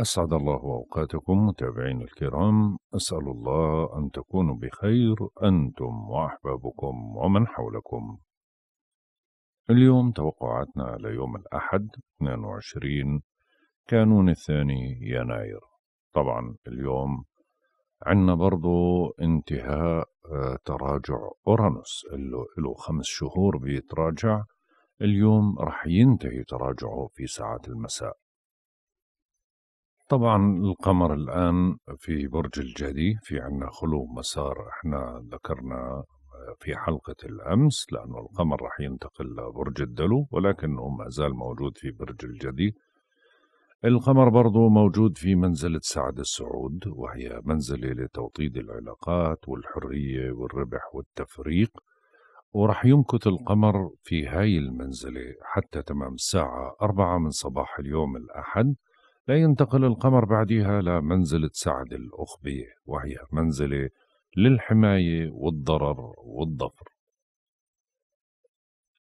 أسعد الله أوقاتكم متابعين الكرام أسأل الله أن تكونوا بخير أنتم وأحبابكم ومن حولكم اليوم توقعاتنا ليوم الأحد 22 كانون الثاني يناير طبعا اليوم عندنا برضو انتهاء آه، تراجع أورانوس اللي له خمس شهور بيتراجع اليوم رح ينتهي تراجعه في ساعات المساء طبعا القمر الآن في برج الجدي في عنا خلو مسار احنا ذكرنا في حلقة الأمس لأنه القمر راح ينتقل لبرج الدلو ولكنه ما زال موجود في برج الجدي القمر برضو موجود في منزلة سعد السعود وهي منزلة لتوطيد العلاقات والحرية والربح والتفريق ورح يمكث القمر في هاي المنزلة حتى تمام الساعة أربعة من صباح اليوم الأحد لا ينتقل القمر بعدها لمنزلة سعد الأخبي وهي منزلة للحماية والضرر والظفر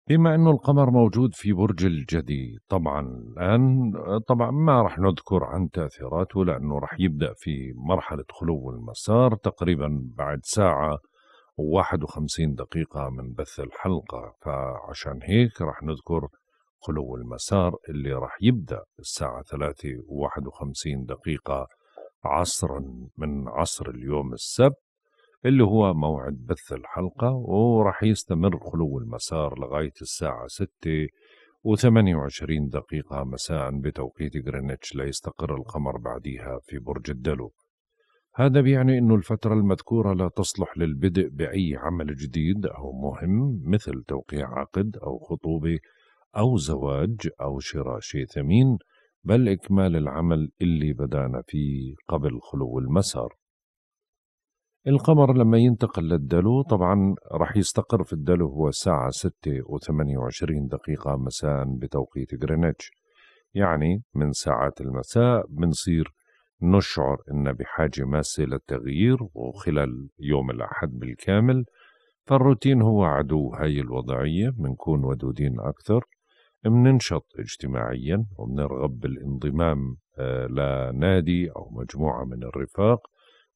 بما أنه القمر موجود في برج الجدي طبعا الآن طبعا ما رح نذكر عن تأثيراته لأنه رح يبدأ في مرحلة خلو المسار تقريبا بعد ساعة و51 دقيقة من بث الحلقة فعشان هيك رح نذكر خلو المسار اللي راح يبدأ الساعة 3 و51 دقيقة عصرا من عصر اليوم السبت اللي هو موعد بث الحلقة وراح يستمر خلو المسار لغاية الساعة 6 و28 دقيقة مساء بتوقيت غرينتش ليستقر القمر بعديها في برج الدلو هذا بيعني أن الفترة المذكورة لا تصلح للبدء بأي عمل جديد أو مهم مثل توقيع عقد أو خطوبة أو زواج أو شراء شيء ثمين بل إكمال العمل اللي بدأنا فيه قبل خلو المسار القمر لما ينتقل للدلو طبعا رح يستقر في الدلو هو الساعة ستة وثمانية وعشرين دقيقة مساء بتوقيت غرينتش يعني من ساعات المساء بنصير نشعر إن بحاجة ماسة للتغيير وخلال يوم الأحد بالكامل فالروتين هو عدو هاي الوضعية بنكون ودودين أكثر مننشط اجتماعيا ومنرغب بالانضمام آه، لنادي أو مجموعة من الرفاق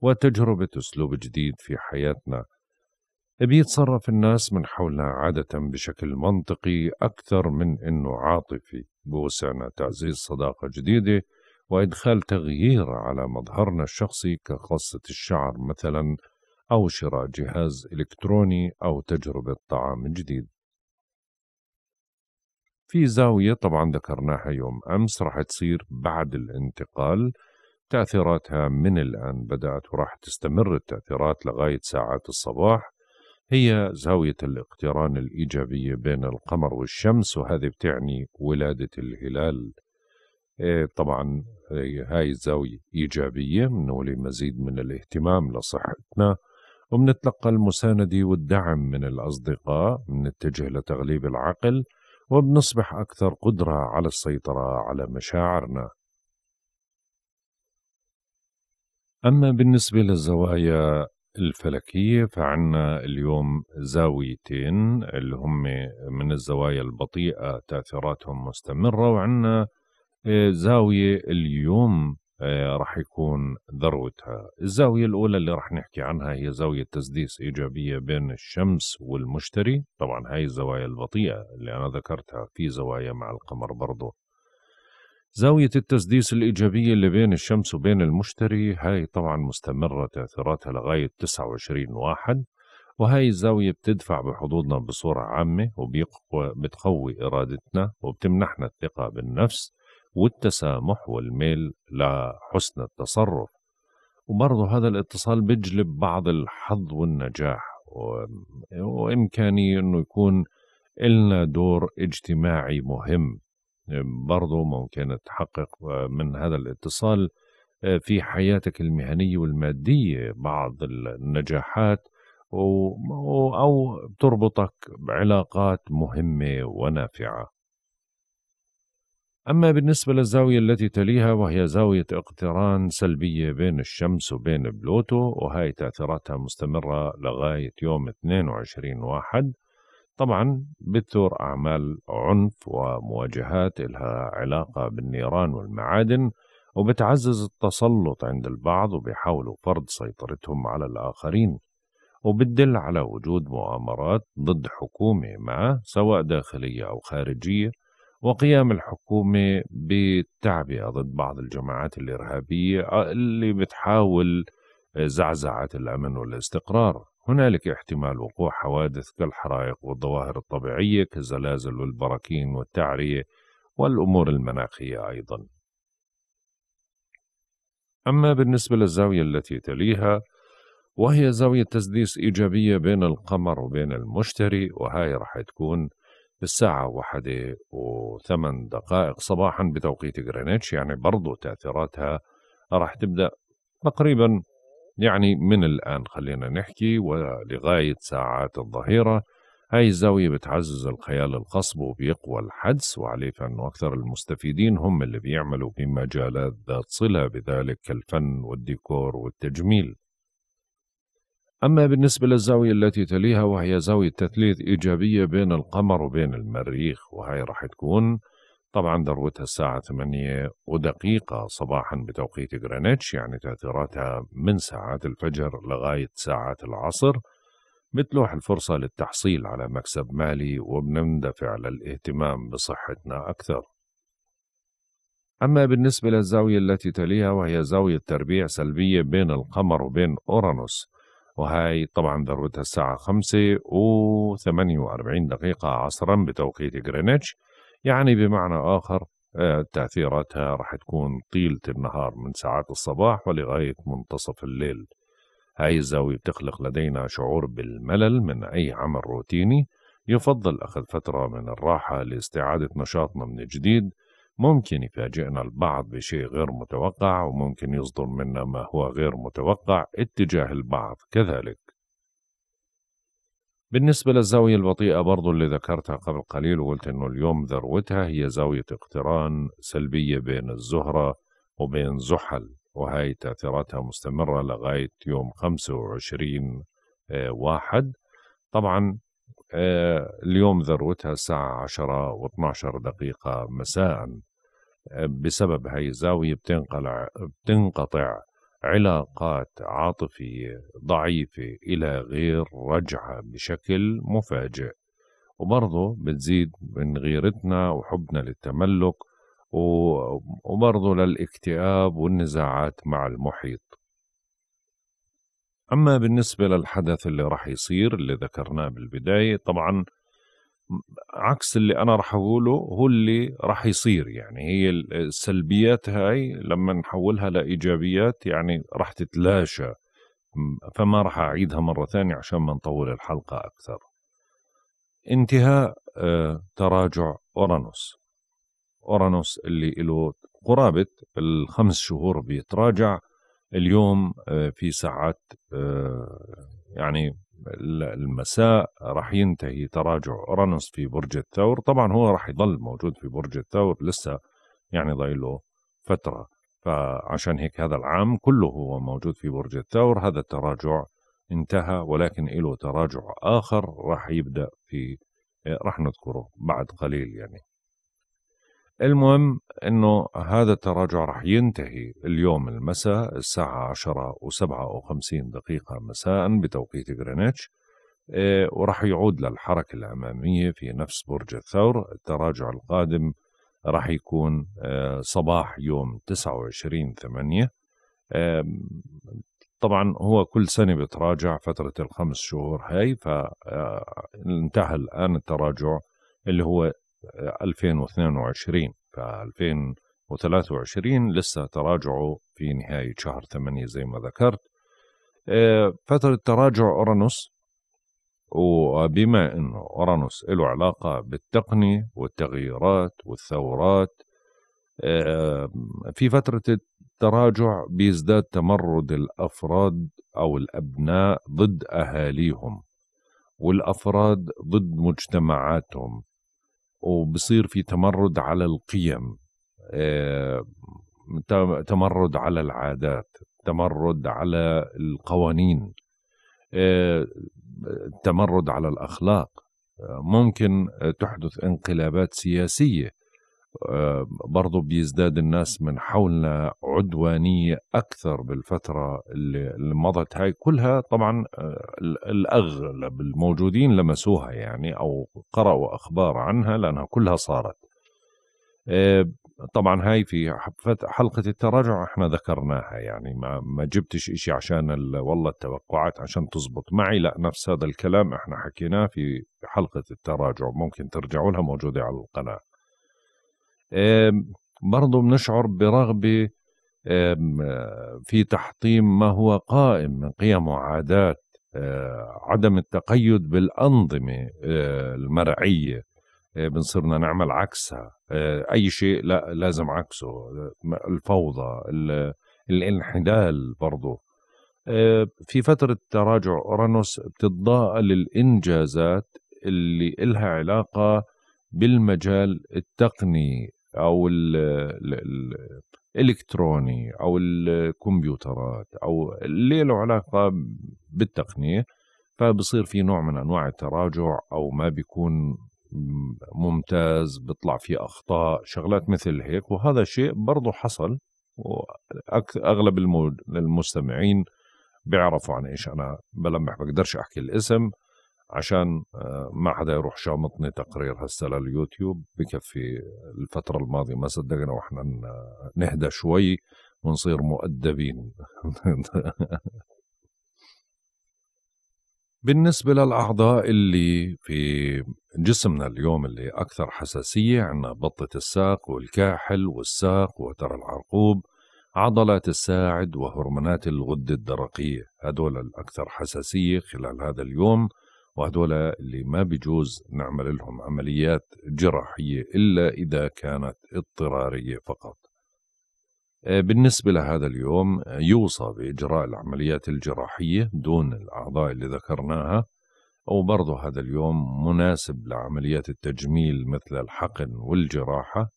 وتجربة أسلوب جديد في حياتنا بيتصرف الناس من حولنا عادة بشكل منطقي أكثر من إنه عاطفي بوسعنا تعزيز صداقة جديدة وإدخال تغيير على مظهرنا الشخصي كقصة الشعر مثلا أو شراء جهاز إلكتروني أو تجربة طعام جديد في زاوية طبعا ذكرناها يوم أمس راح تصير بعد الانتقال تأثيراتها من الآن بدأت وراح تستمر التأثيرات لغاية ساعات الصباح هي زاوية الاقتران الإيجابية بين القمر والشمس وهذه بتعني ولادة الهلال إيه، طبعا هاي الزاوية إيجابية بنولي مزيد من الاهتمام لصحتنا وبنتلقى المساندة والدعم من الأصدقاء بنتجه لتغليب العقل وبنصبح أكثر قدرة على السيطرة على مشاعرنا. أما بالنسبة للزوايا الفلكية فعنا اليوم زاويتين اللي هم من الزوايا البطيئة تأثيراتهم مستمرة وعنا آه، زاوية اليوم آه، راح يكون ذروتها الزاوية الأولى اللي راح نحكي عنها هي زاوية تسديس إيجابية بين الشمس والمشتري طبعا هاي الزوايا البطيئة اللي أنا ذكرتها في زوايا مع القمر برضه زاوية التسديس الإيجابية اللي بين الشمس وبين المشتري هاي طبعا مستمرة تأثيراتها لغاية 29 واحد وهاي الزاوية بتدفع بحظوظنا بصورة عامة وبتقوي إرادتنا وبتمنحنا الثقة بالنفس والتسامح والميل لحسن التصرف وبرضه هذا الاتصال بيجلب بعض الحظ والنجاح وإمكانية أنه يكون إلنا دور اجتماعي مهم برضه ممكن تحقق آه، من هذا الاتصال آه، في حياتك المهنية والمادية بعض النجاحات أو تربطك بعلاقات مهمة ونافعة أما بالنسبة للزاوية التي تليها وهي زاوية اقتران سلبية بين الشمس وبين بلوتو وهي تأثيراتها مستمرة لغاية يوم 22 واحد طبعا بتثور أعمال عنف ومواجهات إلها علاقة بالنيران والمعادن وبتعزز التسلط عند البعض وبيحاولوا فرض سيطرتهم على الآخرين وبتدل على وجود مؤامرات ضد حكومة ما سواء داخلية أو خارجية وقيام الحكومة بالتعبئة ضد بعض الجماعات الإرهابية آه، اللي بتحاول آه، زعزعة الأمن والاستقرار هنالك احتمال وقوع حوادث كالحرائق والظواهر الطبيعية كالزلازل والبراكين والتعرية والأمور المناخية أيضا أما بالنسبة للزاوية التي تليها وهي زاوية تسديس إيجابية بين القمر وبين المشتري وهاي رح تكون الساعة واحدة وثمان دقائق صباحا بتوقيت غرينتش يعني برضو تأثيراتها راح تبدأ تقريبا يعني من الآن خلينا نحكي ولغاية ساعات الظهيرة هاي الزاوية بتعزز الخيال الخصب وبيقوى الحدس وعليه فإنه أكثر المستفيدين هم اللي بيعملوا في مجالات ذات صلة بذلك كالفن والديكور والتجميل أما بالنسبة للزاوية التي تليها وهي زاوية تثليث إيجابية بين القمر وبين المريخ وهي راح تكون طبعا ذروتها الساعة 8 ودقيقة صباحا بتوقيت غرينتش يعني تأثيراتها من ساعات الفجر لغاية ساعات العصر بتلوح الفرصة للتحصيل على مكسب مالي وبنندفع للاهتمام بصحتنا أكثر أما بالنسبة للزاوية التي تليها وهي زاوية تربيع سلبية بين القمر وبين أورانوس وهاي طبعا ذروتها الساعة 5 و 48 دقيقة عصرا بتوقيت جرينتش يعني بمعنى آخر آه، تأثيراتها راح تكون طيلة النهار من ساعات الصباح ولغاية منتصف الليل هاي الزاوية بتخلق لدينا شعور بالملل من أي عمل روتيني يفضل أخذ فترة من الراحة لاستعادة نشاطنا من جديد ممكن يفاجئنا البعض بشيء غير متوقع وممكن يصدر منا ما هو غير متوقع اتجاه البعض كذلك بالنسبة للزاوية البطيئة برضو اللي ذكرتها قبل قليل وقلت انه اليوم ذروتها هي زاوية اقتران سلبية بين الزهرة وبين زحل وهي تأثيراتها مستمرة لغاية يوم 25 آه، واحد طبعا آه، اليوم ذروتها الساعة 10 و12 دقيقة مساء بسبب هاي الزاوية بتنقلع بتنقطع علاقات عاطفية ضعيفة إلى غير رجعة بشكل مفاجئ وبرضه بتزيد من غيرتنا وحبنا للتملك وبرضه للاكتئاب والنزاعات مع المحيط أما بالنسبة للحدث اللي رح يصير اللي ذكرناه بالبداية طبعا عكس اللي انا راح اقوله هو اللي راح يصير يعني هي السلبيات هاي لما نحولها لايجابيات يعني راح تتلاشى فما راح اعيدها مره ثانيه عشان ما نطول الحلقه اكثر انتهاء آه، تراجع اورانوس اورانوس اللي له قرابه الخمس شهور بيتراجع اليوم آه، في ساعات آه، يعني المساء راح ينتهي تراجع اورانوس في برج الثور طبعا هو راح يضل موجود في برج الثور لسه يعني ضايله فتره فعشان هيك هذا العام كله هو موجود في برج الثور هذا التراجع انتهى ولكن له تراجع اخر راح يبدا في راح نذكره بعد قليل يعني المهم انه هذا التراجع رح ينتهي اليوم المساء الساعة 10 وسبعة وخمسين دقيقة مساء بتوقيت غرينتش آه، ورح يعود للحركة الأمامية في نفس برج الثور التراجع القادم رح يكون آه، صباح يوم 29 8 طبعا هو كل سنة بتراجع فترة الخمس شهور هاي فانتهى آه، الآن التراجع اللي هو 2022 ف 2023 لسه تراجعه في نهاية شهر 8 زي ما ذكرت آه، فترة تراجع أورانوس وبما أنه أورانوس له علاقة بالتقنية والتغييرات والثورات آه، في فترة التراجع بيزداد تمرد الأفراد أو الأبناء ضد أهاليهم والأفراد ضد مجتمعاتهم وبصير في تمرد على القيم آه، تمرد على العادات تمرد على القوانين آه، تمرد على الاخلاق آه، ممكن تحدث انقلابات سياسيه آه، برضو بيزداد الناس من حولنا عدوانية أكثر بالفترة اللي مضت هاي كلها طبعا آه، الأغلب الموجودين لمسوها يعني أو قرأوا أخبار عنها لأنها كلها صارت آه، طبعا هاي في حلقة التراجع احنا ذكرناها يعني ما, ما جبتش اشي عشان والله التوقعات عشان تزبط معي لا نفس هذا الكلام احنا حكيناه في حلقة التراجع ممكن ترجعوا لها موجودة على القناة برضو بنشعر برغبة في تحطيم ما هو قائم من قيم وعادات آه، عدم التقيد بالأنظمة آه، المرعية آه، بنصيرنا نعمل عكسها أي شيء لا لازم عكسه الفوضى الانحلال برضو في فترة تراجع أورانوس بتتضاءل الإنجازات اللي إلها علاقة بالمجال التقني او الالكتروني او الكمبيوترات او اللي له علاقه بالتقنيه فبصير في نوع من انواع التراجع او ما بيكون ممتاز بيطلع في اخطاء شغلات مثل هيك وهذا شيء برضه حصل اغلب المستمعين بيعرفوا عن ايش انا بلمح بقدرش احكي الاسم عشان آه، ما حدا يروح شامطني تقرير هسه لليوتيوب بكفي الفترة الماضية ما صدقنا واحنا نهدى شوي ونصير مؤدبين بالنسبة للأعضاء اللي في جسمنا اليوم اللي أكثر حساسية عندنا بطة الساق والكاحل والساق وتر العرقوب عضلات الساعد وهرمونات الغدة الدرقية هدول الأكثر حساسية خلال هذا اليوم وهدول اللي ما بيجوز نعمل لهم عمليات جراحية إلا إذا كانت اضطرارية فقط آه، بالنسبة لهذا اليوم آه، يوصى بإجراء العمليات الجراحية دون الأعضاء اللي ذكرناها وبرضه هذا اليوم مناسب لعمليات التجميل مثل الحقن والجراحة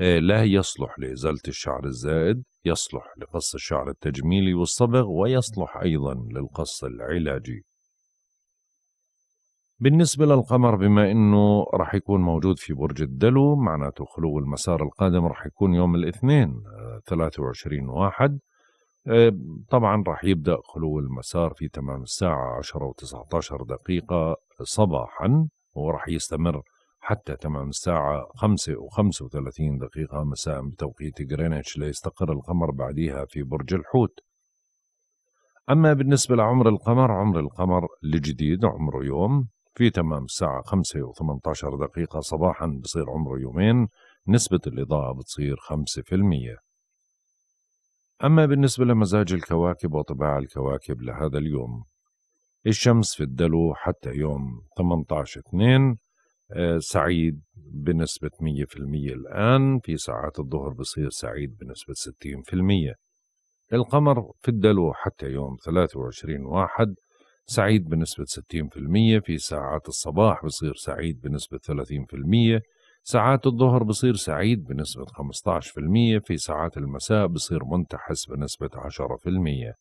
آه، لا يصلح لإزالة الشعر الزائد يصلح لقص الشعر التجميلي والصبغ ويصلح أيضا للقص العلاجي بالنسبة للقمر بما أنه رح يكون موجود في برج الدلو معناته خلو المسار القادم رح يكون يوم الاثنين 23 آه، واحد آه، طبعا رح يبدأ خلو المسار في تمام الساعة 10 و19 دقيقة صباحا ورح يستمر حتى تمام الساعة 5 و35 دقيقة مساء بتوقيت غرينتش ليستقر القمر بعدها في برج الحوت أما بالنسبة لعمر القمر عمر القمر الجديد عمره يوم في تمام الساعة 5 و18 دقيقة صباحا بصير عمره يومين نسبة الإضاءة بتصير 5% أما بالنسبة لمزاج الكواكب وطباع الكواكب لهذا اليوم الشمس في الدلو حتى يوم 18 2 آه، سعيد بنسبة 100% الآن في ساعات الظهر بصير سعيد بنسبة 60% القمر في الدلو حتى يوم 23 واحد سعيد بنسبة 60% في ساعات الصباح بصير سعيد بنسبة 30% ساعات الظهر بصير سعيد بنسبة 15% في ساعات المساء بصير منتحس بنسبة 10%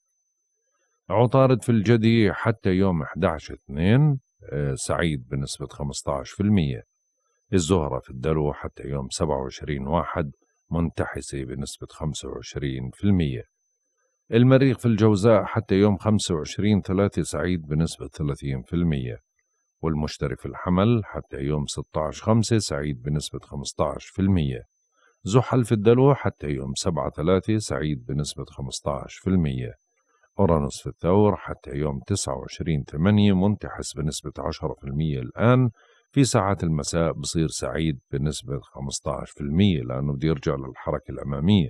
عطارد في الجدي حتى يوم 11 2 آه، سعيد بنسبة 15% الزهرة في الدلو حتى يوم 27 واحد منتحسة بنسبة 25% المريخ في الجوزاء حتى يوم 25 ثلاثة سعيد بنسبة 30% والمشتري في الحمل حتى يوم 16 خمسة سعيد بنسبة 15% زحل في الدلو حتى يوم 7 ثلاثة سعيد بنسبة 15% أورانوس في الثور حتى يوم 29 ثمانية منتحس بنسبة 10% الآن في ساعات المساء بصير سعيد بنسبة 15% لأنه بده يرجع للحركة الأمامية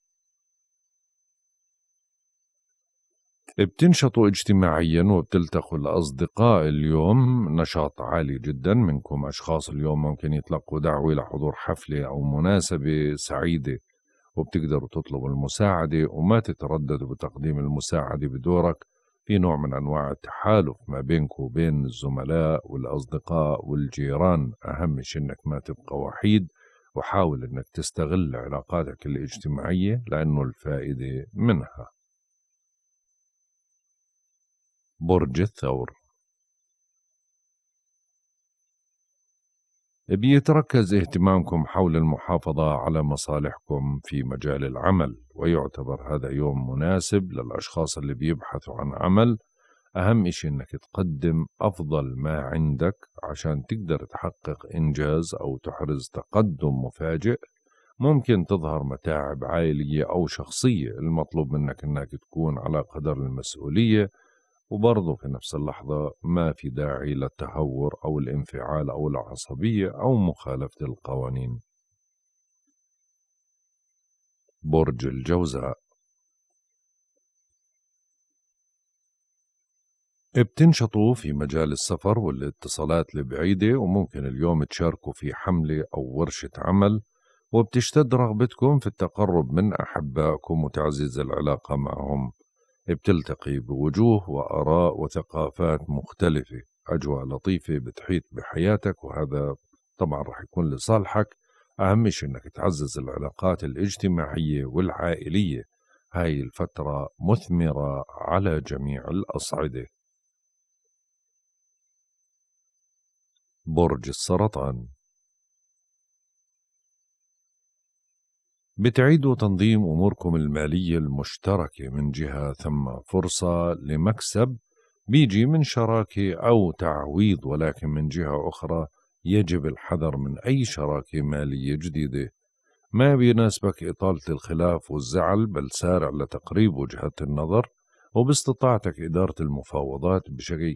بتنشطوا اجتماعيا وبتلتقوا الأصدقاء اليوم نشاط عالي جدا منكم أشخاص اليوم ممكن يتلقوا دعوة لحضور حفلة أو مناسبة سعيدة وبتقدروا تطلبوا المساعدة وما تترددوا بتقديم المساعدة بدورك في نوع من أنواع التحالف ما بينك وبين الزملاء والأصدقاء والجيران أهم شيء إنك ما تبقى وحيد وحاول إنك تستغل علاقاتك الاجتماعية لأنه الفائدة منها برج الثور بيتركز اهتمامكم حول المحافظة على مصالحكم في مجال العمل ويعتبر هذا يوم مناسب للأشخاص اللي بيبحثوا عن عمل أهم إشي إنك تقدم أفضل ما عندك عشان تقدر تحقق إنجاز أو تحرز تقدم مفاجئ ممكن تظهر متاعب عائلية أو شخصية المطلوب منك إنك تكون على قدر المسؤولية وبرضه في نفس اللحظة ما في داعي للتهور أو الانفعال أو العصبية أو مخالفة القوانين برج الجوزاء بتنشطوا في مجال السفر والاتصالات البعيدة وممكن اليوم تشاركوا في حملة أو ورشة عمل وبتشتد رغبتكم في التقرب من أحبائكم وتعزيز العلاقة معهم بتلتقي بوجوه وآراء وثقافات مختلفة أجواء لطيفة بتحيط بحياتك وهذا طبعا رح يكون لصالحك أهم شيء أنك تعزز العلاقات الاجتماعية والعائلية هاي الفترة مثمرة على جميع الأصعدة برج السرطان بتعيدوا تنظيم أموركم المالية المشتركة من جهة ثم فرصة لمكسب بيجي من شراكة أو تعويض ولكن من جهة أخرى يجب الحذر من أي شراكة مالية جديدة ما بيناسبك إطالة الخلاف والزعل بل سارع لتقريب وجهات النظر وباستطاعتك إدارة المفاوضات بشكل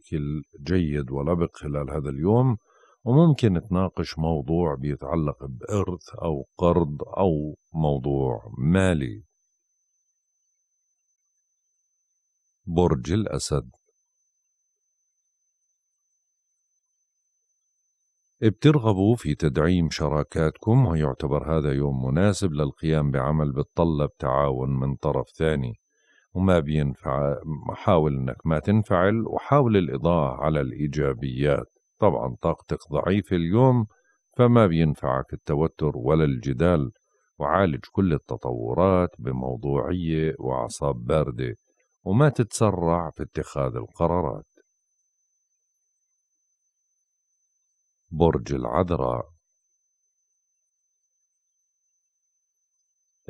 جيد ولبق خلال هذا اليوم وممكن تناقش موضوع بيتعلق بإرث أو قرض أو موضوع مالي برج الأسد بترغبوا في تدعيم شراكاتكم ويعتبر هذا يوم مناسب للقيام بعمل بتطلب تعاون من طرف ثاني وما بينفع حاول انك ما تنفعل وحاول الاضاءة على الايجابيات طبعا طاقتك ضعيفة اليوم فما بينفعك التوتر ولا الجدال وعالج كل التطورات بموضوعية وأعصاب باردة وما تتسرع في اتخاذ القرارات برج العذراء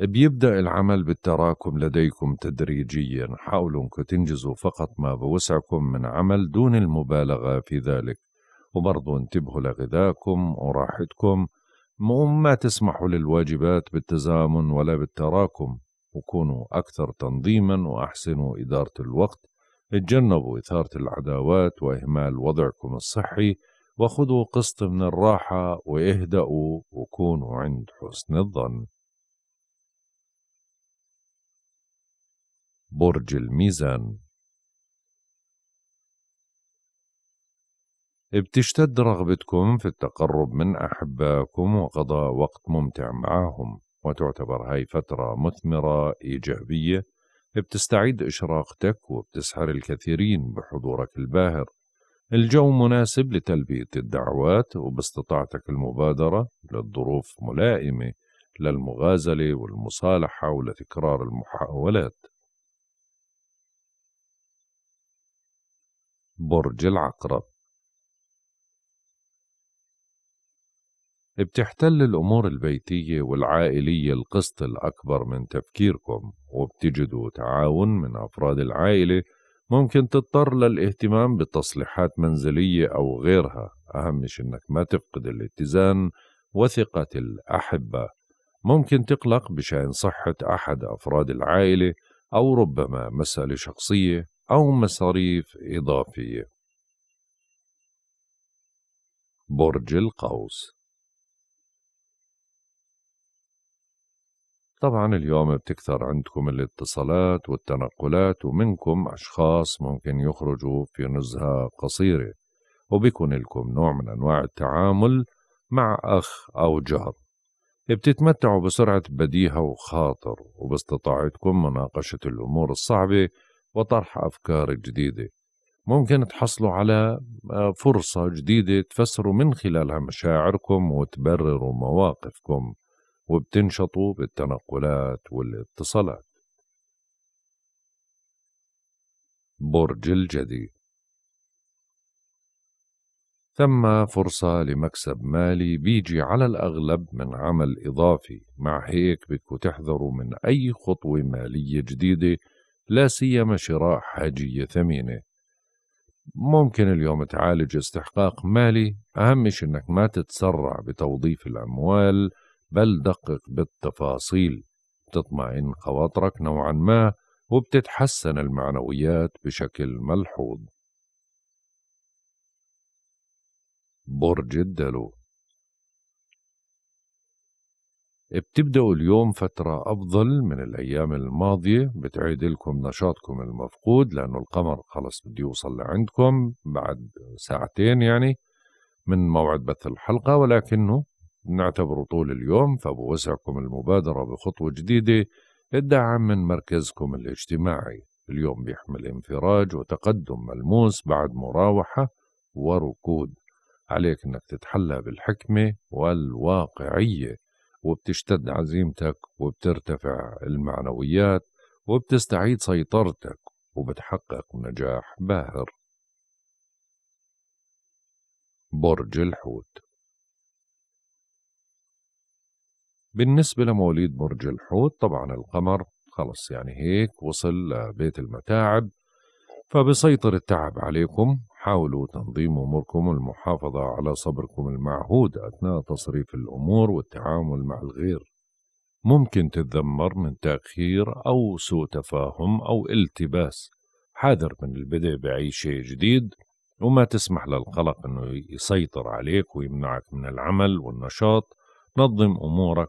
بيبدأ العمل بالتراكم لديكم تدريجيا حاولوا أنكم تنجزوا فقط ما بوسعكم من عمل دون المبالغة في ذلك وبرضو انتبهوا لغذاكم وراحتكم وما تسمحوا للواجبات بالتزامن ولا بالتراكم وكونوا أكثر تنظيما وأحسنوا إدارة الوقت اتجنبوا إثارة العداوات وإهمال وضعكم الصحي وخذوا قسط من الراحة واهدأوا وكونوا عند حسن الظن برج الميزان بتشتد رغبتكم في التقرب من أحبائكم وقضاء وقت ممتع معهم وتعتبر هاي فترة مثمرة إيجابية بتستعيد إشراقتك وبتسحر الكثيرين بحضورك الباهر الجو مناسب لتلبية الدعوات وباستطاعتك المبادرة للظروف ملائمة للمغازلة والمصالحة ولتكرار المحاولات برج العقرب بتحتل الأمور البيتية والعائلية القسط الأكبر من تفكيركم وبتجدوا تعاون من أفراد العائلة ممكن تضطر للاهتمام بتصليحات منزلية أو غيرها أهم شيء إنك ما تفقد الاتزان وثقة الأحبة ممكن تقلق بشأن صحة أحد أفراد العائلة أو ربما مسألة شخصية أو مصاريف إضافية برج القوس طبعا اليوم بتكثر عندكم الاتصالات والتنقلات ومنكم أشخاص ممكن يخرجوا في نزهة قصيرة وبيكون لكم نوع من أنواع التعامل مع أخ أو جار بتتمتعوا بسرعة بديهة وخاطر وباستطاعتكم مناقشة الأمور الصعبة وطرح أفكار جديدة ممكن تحصلوا على آه، فرصة جديدة تفسروا من خلالها مشاعركم وتبرروا مواقفكم وبتنشطوا بالتنقلات والاتصالات برج الجدي ثم فرصة لمكسب مالي بيجي على الأغلب من عمل إضافي مع هيك بدكوا تحذروا من أي خطوة مالية جديدة لا سيما شراء حاجية ثمينة ممكن اليوم تعالج استحقاق مالي أهم شي إنك ما تتسرع بتوظيف الأموال بل دقق بالتفاصيل تطمئن خواطرك نوعا ما وبتتحسن المعنويات بشكل ملحوظ برج الدلو بتبدأوا اليوم فترة أفضل من الأيام الماضية بتعيد لكم نشاطكم المفقود لأنه القمر خلص بده يوصل لعندكم بعد ساعتين يعني من موعد بث الحلقة ولكنه نعتبره طول اليوم فبوسعكم المبادرة بخطوة جديدة الدعم من مركزكم الاجتماعي اليوم بيحمل انفراج وتقدم ملموس بعد مراوحة وركود عليك انك تتحلى بالحكمة والواقعية وبتشتد عزيمتك وبترتفع المعنويات وبتستعيد سيطرتك وبتحقق نجاح باهر برج الحوت بالنسبة لمواليد برج الحوت طبعا القمر خلص يعني هيك وصل لبيت المتاعب فبسيطر التعب عليكم حاولوا تنظيم أموركم والمحافظة على صبركم المعهود أثناء تصريف الأمور والتعامل مع الغير ممكن تتذمر من تأخير أو سوء تفاهم أو التباس حاذر من البدء بأي شيء جديد وما تسمح للقلق أنه يسيطر عليك ويمنعك من العمل والنشاط نظم أمورك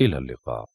إلى اللقاء